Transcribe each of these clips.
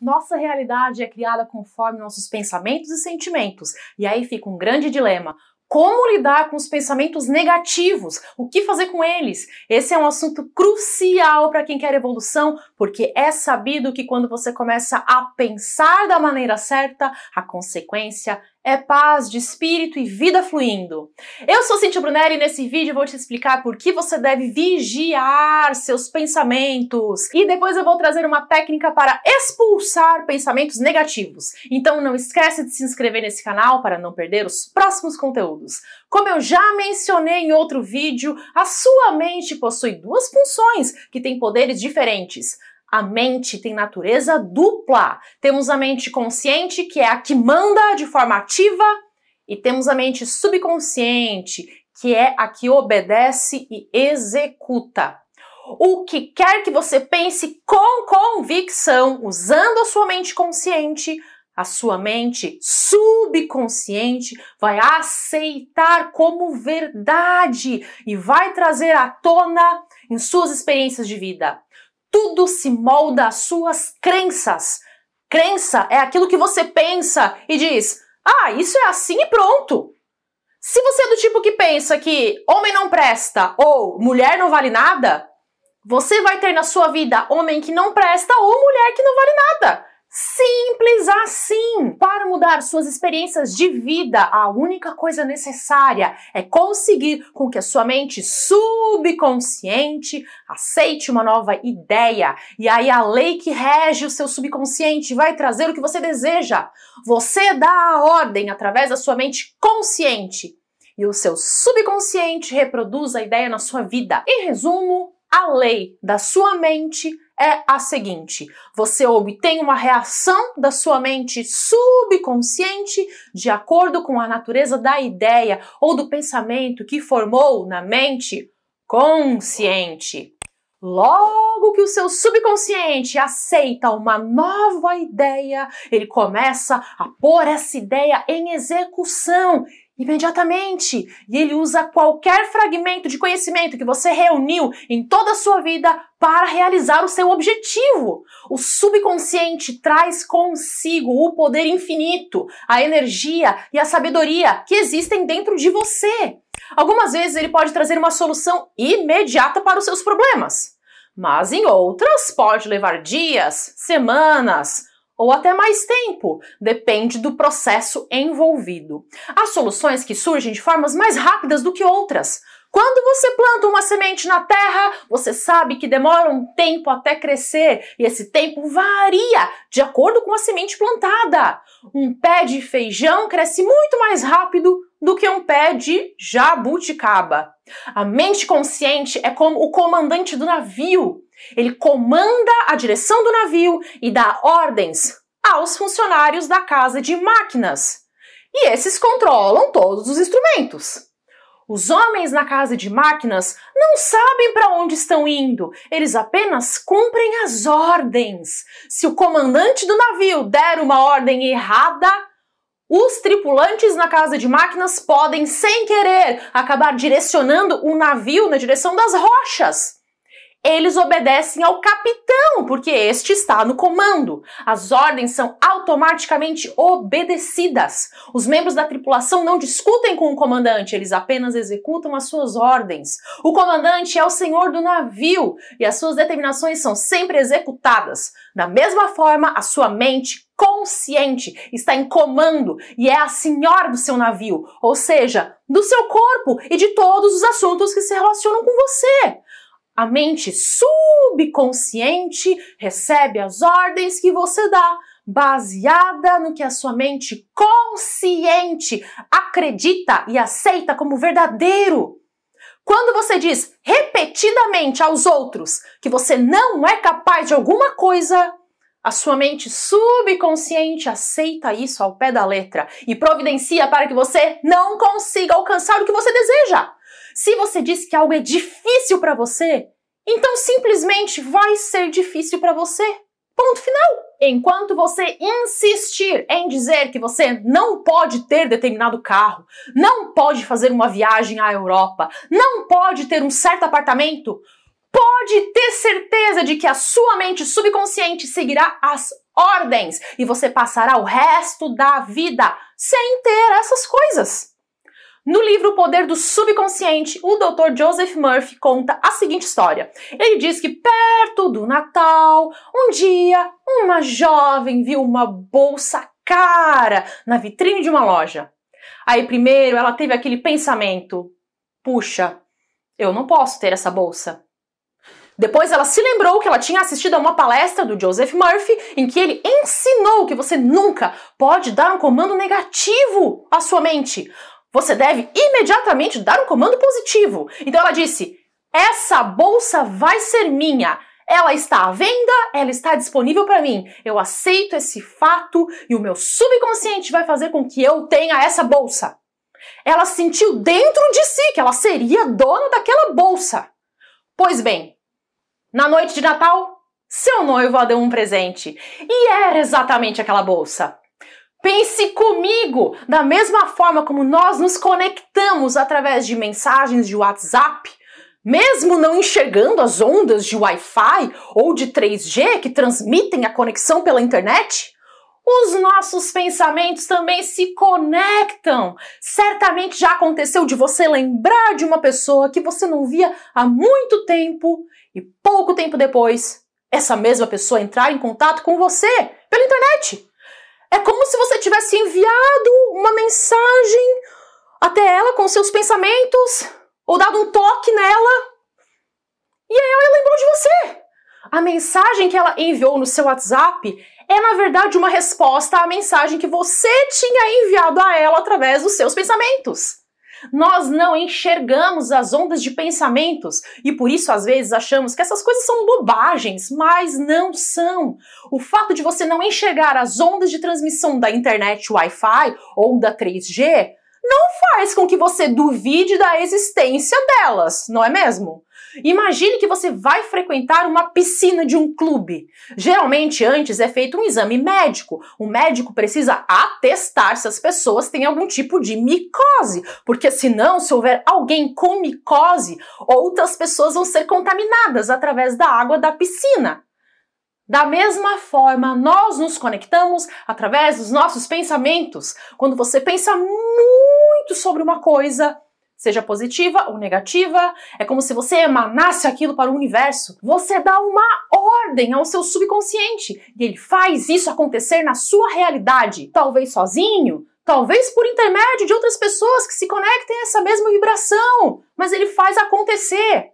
Nossa realidade é criada conforme nossos pensamentos e sentimentos. E aí fica um grande dilema. Como lidar com os pensamentos negativos? O que fazer com eles? Esse é um assunto crucial para quem quer evolução, porque é sabido que quando você começa a pensar da maneira certa, a consequência é paz de espírito e vida fluindo. Eu sou Cintia Brunelli e nesse vídeo vou te explicar por que você deve vigiar seus pensamentos. E depois eu vou trazer uma técnica para expulsar pensamentos negativos. Então não esquece de se inscrever nesse canal para não perder os próximos conteúdos. Como eu já mencionei em outro vídeo, a sua mente possui duas funções que têm poderes diferentes. A mente tem natureza dupla. Temos a mente consciente, que é a que manda de forma ativa, e temos a mente subconsciente, que é a que obedece e executa. O que quer que você pense com convicção, usando a sua mente consciente, a sua mente subconsciente vai aceitar como verdade e vai trazer à tona em suas experiências de vida tudo se molda às suas crenças. Crença é aquilo que você pensa e diz: ah, isso é assim e pronto. Se você é do tipo que pensa que homem não presta ou mulher não vale nada, você vai ter na sua vida homem que não presta ou mulher que não vale nada. Simples assim! Para mudar suas experiências de vida, a única coisa necessária é conseguir com que a sua mente subconsciente aceite uma nova ideia. E aí a lei que rege o seu subconsciente vai trazer o que você deseja. Você dá a ordem através da sua mente consciente. E o seu subconsciente reproduz a ideia na sua vida. Em resumo, a lei da sua mente é a seguinte: você obtém uma reação da sua mente subconsciente de acordo com a natureza da ideia ou do pensamento que formou na mente consciente. Logo que o seu subconsciente aceita uma nova ideia, ele começa a pôr essa ideia em execução imediatamente. E ele usa qualquer fragmento de conhecimento que você reuniu em toda a sua vida para realizar o seu objetivo. O subconsciente traz consigo o poder infinito, a energia e a sabedoria que existem dentro de você. Algumas vezes ele pode trazer uma solução imediata para os seus problemas, mas em outras pode levar dias, semanas, ou até mais tempo, depende do processo envolvido. Há soluções que surgem de formas mais rápidas do que outras. Quando você planta uma semente na terra, você sabe que demora um tempo até crescer e esse tempo varia de acordo com a semente plantada. Um pé de feijão cresce muito mais rápido do que um pé de jabuticaba. A mente consciente é como o comandante do navio. Ele comanda a direção do navio e dá ordens aos funcionários da casa de máquinas. E esses controlam todos os instrumentos. Os homens na casa de máquinas não sabem para onde estão indo, eles apenas cumprem as ordens. Se o comandante do navio der uma ordem errada, os tripulantes na casa de máquinas podem, sem querer, acabar direcionando o navio na direção das rochas eles obedecem ao capitão, porque este está no comando. As ordens são automaticamente obedecidas. Os membros da tripulação não discutem com o comandante, eles apenas executam as suas ordens. O comandante é o senhor do navio e as suas determinações são sempre executadas. Da mesma forma, a sua mente consciente, está em comando e é a senhora do seu navio, ou seja, do seu corpo e de todos os assuntos que se relacionam com você. A mente subconsciente recebe as ordens que você dá, baseada no que a sua mente consciente acredita e aceita como verdadeiro. Quando você diz repetidamente aos outros que você não é capaz de alguma coisa, a sua mente subconsciente aceita isso ao pé da letra e providencia para que você não consiga alcançar o que você deseja. Se você diz que algo é difícil para você, então simplesmente vai ser difícil para você. Ponto final. Enquanto você insistir em dizer que você não pode ter determinado carro, não pode fazer uma viagem à Europa, não pode ter um certo apartamento, pode ter certeza de que a sua mente subconsciente seguirá as ordens e você passará o resto da vida sem ter essas coisas. No livro O Poder do Subconsciente, o Dr. Joseph Murphy conta a seguinte história. Ele diz que perto do Natal, um dia, uma jovem viu uma bolsa cara na vitrine de uma loja. Aí primeiro ela teve aquele pensamento: puxa, eu não posso ter essa bolsa. Depois ela se lembrou que ela tinha assistido a uma palestra do Joseph Murphy em que ele ensinou que você nunca pode dar um comando negativo à sua mente você deve imediatamente dar um comando positivo. Então ela disse: essa bolsa vai ser minha. Ela está à venda, ela está disponível para mim. Eu aceito esse fato e o meu subconsciente vai fazer com que eu tenha essa bolsa. Ela sentiu dentro de si que ela seria dona daquela bolsa. Pois bem, na noite de Natal, seu noivo a deu um presente e era exatamente aquela bolsa. Pense comigo! Da mesma forma como nós nos conectamos através de mensagens de WhatsApp, mesmo não enxergando as ondas de Wi-Fi ou de 3G que transmitem a conexão pela internet, os nossos pensamentos também se conectam. Certamente já aconteceu de você lembrar de uma pessoa que você não via há muito tempo e pouco tempo depois, essa mesma pessoa entrar em contato com você pela internet. É como se você tivesse enviado uma mensagem até ela com seus pensamentos, ou dado um toque nela, e aí ela lembrou de você. A mensagem que ela enviou no seu WhatsApp é, na verdade, uma resposta à mensagem que você tinha enviado a ela através dos seus pensamentos. Nós não enxergamos as ondas de pensamentos e por isso às vezes achamos que essas coisas são bobagens, mas não são. O fato de você não enxergar as ondas de transmissão da internet Wi-Fi ou da 3G não faz com que você duvide da existência delas, não é mesmo? Imagine que você vai frequentar uma piscina de um clube. Geralmente, antes é feito um exame médico. O médico precisa atestar se as pessoas têm algum tipo de micose, porque senão, se houver alguém com micose, outras pessoas vão ser contaminadas através da água da piscina. Da mesma forma, nós nos conectamos através dos nossos pensamentos. Quando você pensa muito sobre uma coisa, seja positiva ou negativa, é como se você emanasse aquilo para o universo. Você dá uma ordem ao seu subconsciente e ele faz isso acontecer na sua realidade, talvez sozinho, talvez por intermédio de outras pessoas que se conectem a essa mesma vibração, mas ele faz acontecer.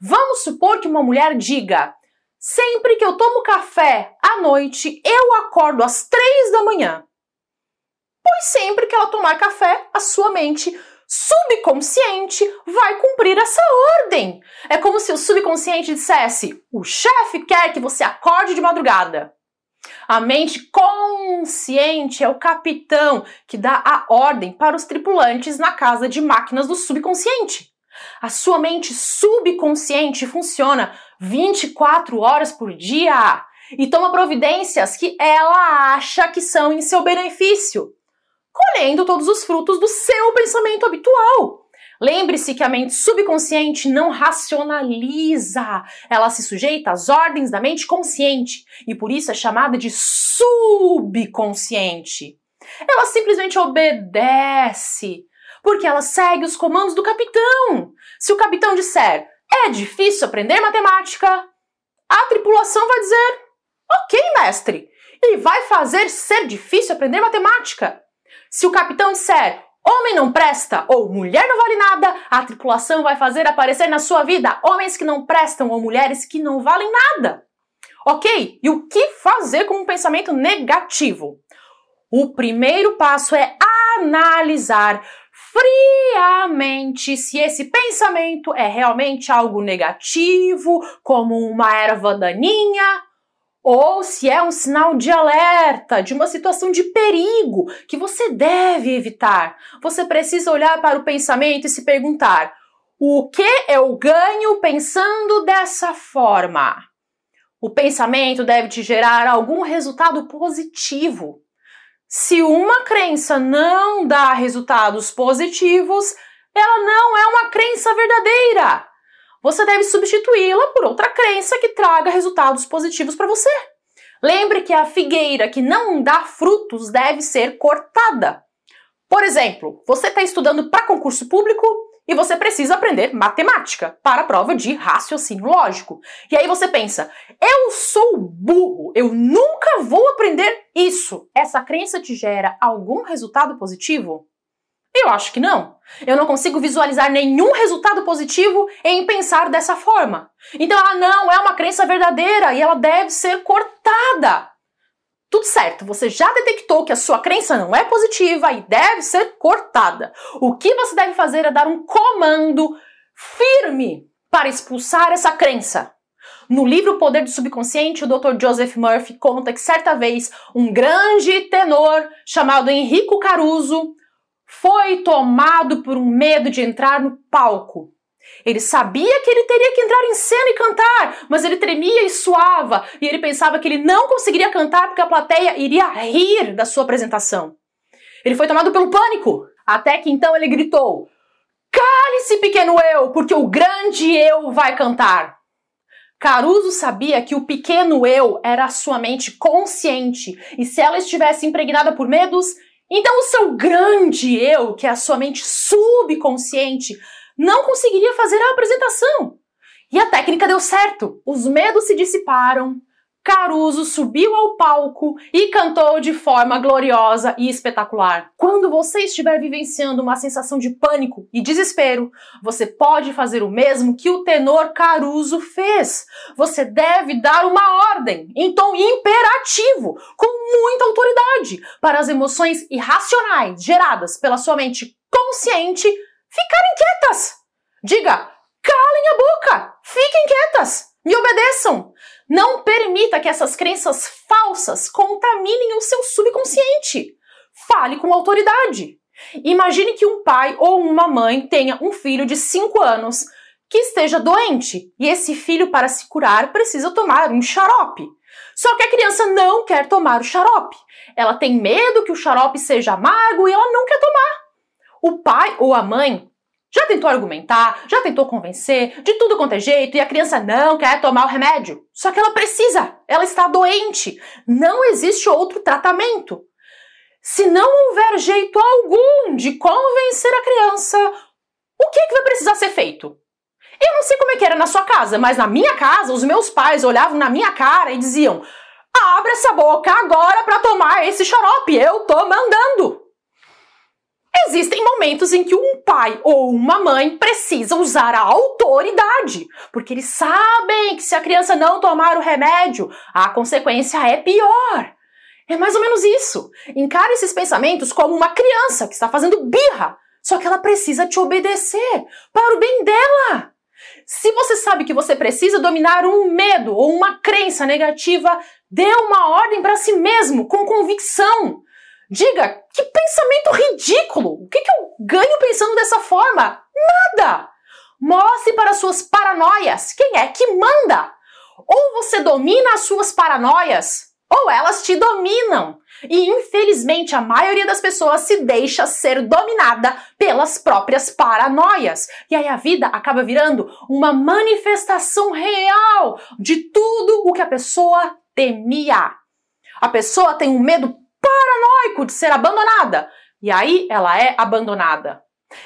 Vamos supor que uma mulher diga: sempre que eu tomo café à noite, eu acordo às três da manhã. Pois sempre que ela tomar café, a sua mente subconsciente vai cumprir essa ordem. É como se o subconsciente dissesse: o chefe quer que você acorde de madrugada. A mente consciente é o capitão que dá a ordem para os tripulantes na casa de máquinas do subconsciente. A sua mente subconsciente funciona 24 horas por dia e toma providências que ela acha que são em seu benefício colhendo todos os frutos do seu pensamento habitual. Lembre-se que a mente subconsciente não racionaliza, ela se sujeita às ordens da mente consciente e por isso é chamada de subconsciente. Ela simplesmente obedece, porque ela segue os comandos do capitão. Se o capitão disser é difícil aprender matemática, a tripulação vai dizer ok, mestre, e vai fazer ser difícil aprender matemática. Se o capitão disser homem não presta ou mulher não vale nada, a tripulação vai fazer aparecer na sua vida homens que não prestam ou mulheres que não valem nada. Ok? E o que fazer com um pensamento negativo? O primeiro passo é analisar friamente se esse pensamento é realmente algo negativo, como uma erva daninha, ou se é um sinal de alerta, de uma situação de perigo que você deve evitar. Você precisa olhar para o pensamento e se perguntar: o que eu ganho pensando dessa forma? O pensamento deve te gerar algum resultado positivo. Se uma crença não dá resultados positivos, ela não é uma crença verdadeira você deve substituí-la por outra crença que traga resultados positivos para você. Lembre que a figueira que não dá frutos deve ser cortada. Por exemplo, você está estudando para concurso público e você precisa aprender matemática para a prova de raciocínio lógico. E aí você pensa: eu sou burro, eu nunca vou aprender isso. Essa crença te gera algum resultado positivo? Eu acho que não. Eu não consigo visualizar nenhum resultado positivo em pensar dessa forma. Então ela ah, não é uma crença verdadeira e ela deve ser cortada. Tudo certo, você já detectou que a sua crença não é positiva e deve ser cortada. O que você deve fazer é dar um comando firme para expulsar essa crença. No livro O Poder do Subconsciente, o Dr. Joseph Murphy conta que certa vez um grande tenor chamado Enrico Caruso foi tomado por um medo de entrar no palco. Ele sabia que ele teria que entrar em cena e cantar, mas ele tremia e suava, e ele pensava que ele não conseguiria cantar porque a plateia iria rir da sua apresentação. Ele foi tomado pelo pânico, até que então ele gritou: Cale-se, pequeno eu, porque o grande eu vai cantar. Caruso sabia que o pequeno eu era a sua mente consciente, e se ela estivesse impregnada por medos, então, o seu grande eu, que é a sua mente subconsciente, não conseguiria fazer a apresentação. E a técnica deu certo. Os medos se dissiparam, Caruso subiu ao palco e cantou de forma gloriosa e espetacular. Quando você estiver vivenciando uma sensação de pânico e desespero, você pode fazer o mesmo que o tenor Caruso fez. Você deve dar uma ordem em tom imperativo, com muita autoridade para as emoções irracionais geradas pela sua mente consciente ficarem quietas. Diga: calem a boca, fiquem quietas, me obedeçam. Não permita que essas crenças falsas contaminem o seu subconsciente. Fale com autoridade. Imagine que um pai ou uma mãe tenha um filho de 5 anos que esteja doente e esse filho, para se curar, precisa tomar um xarope. Só que a criança não quer tomar o xarope ela tem medo que o xarope seja amargo e ela não quer tomar. O pai ou a mãe já tentou argumentar, já tentou convencer, de tudo quanto é jeito, e a criança não quer tomar o remédio. Só que ela precisa, ela está doente. Não existe outro tratamento. Se não houver jeito algum de convencer a criança, o que, é que vai precisar ser feito? Eu não sei como é que era na sua casa, mas na minha casa, os meus pais olhavam na minha cara e diziam: abre essa boca agora para tomar esse xarope. Eu tô mandando. Existem momentos em que um pai ou uma mãe precisa usar a autoridade, porque eles sabem que se a criança não tomar o remédio, a consequência é pior. É mais ou menos isso. Encare esses pensamentos como uma criança que está fazendo birra, só que ela precisa te obedecer para o bem dela. Se você sabe que você precisa dominar um medo ou uma crença negativa, dê uma ordem para si mesmo com convicção. Diga, que pensamento ridículo! O que, que eu ganho pensando dessa forma? Nada! Mostre para suas paranoias quem é que manda! Ou você domina as suas paranoias ou elas te dominam. E infelizmente a maioria das pessoas se deixa ser dominada pelas próprias paranoias. E aí a vida acaba virando uma manifestação real de tudo o que a pessoa temia. A pessoa tem um medo paranoico de ser abandonada. E aí ela é abandonada.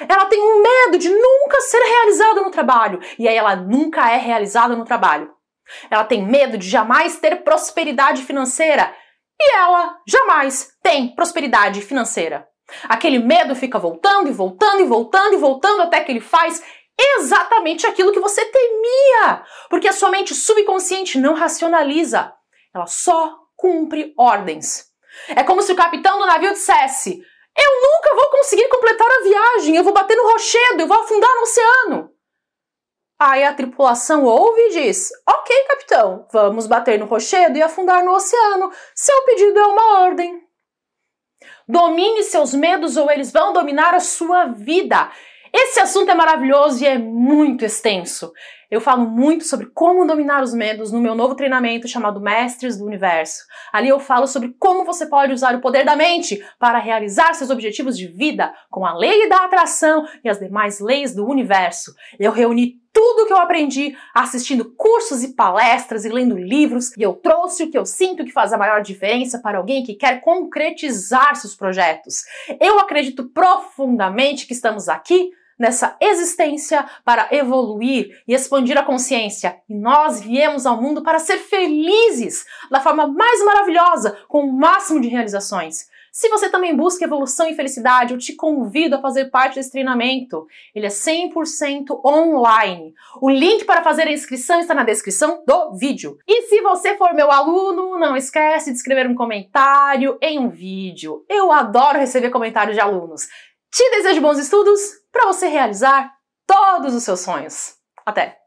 Ela tem um medo de nunca ser realizada no trabalho. E aí ela nunca é realizada no trabalho. Ela tem medo de jamais ter prosperidade financeira e ela jamais tem prosperidade financeira. Aquele medo fica voltando e voltando e voltando e voltando até que ele faz exatamente aquilo que você temia, porque a sua mente subconsciente não racionaliza, ela só cumpre ordens. É como se o capitão do navio dissesse: Eu nunca vou conseguir completar a viagem, eu vou bater no rochedo, eu vou afundar no oceano. Aí a tripulação ouve e diz: Ok, capitão, vamos bater no rochedo e afundar no oceano. Seu pedido é uma ordem. Domine seus medos ou eles vão dominar a sua vida. Esse assunto é maravilhoso e é muito extenso. Eu falo muito sobre como dominar os medos no meu novo treinamento chamado Mestres do Universo. Ali eu falo sobre como você pode usar o poder da mente para realizar seus objetivos de vida com a lei da atração e as demais leis do universo. Eu reuni tudo que eu aprendi assistindo cursos e palestras e lendo livros, e eu trouxe o que eu sinto que faz a maior diferença para alguém que quer concretizar seus projetos. Eu acredito profundamente que estamos aqui nessa existência para evoluir e expandir a consciência. E nós viemos ao mundo para ser felizes da forma mais maravilhosa, com o máximo de realizações. Se você também busca evolução e felicidade, eu te convido a fazer parte desse treinamento. Ele é 100% online. O link para fazer a inscrição está na descrição do vídeo. E se você for meu aluno, não esquece de escrever um comentário em um vídeo. Eu adoro receber comentários de alunos. Te desejo bons estudos para você realizar todos os seus sonhos. Até!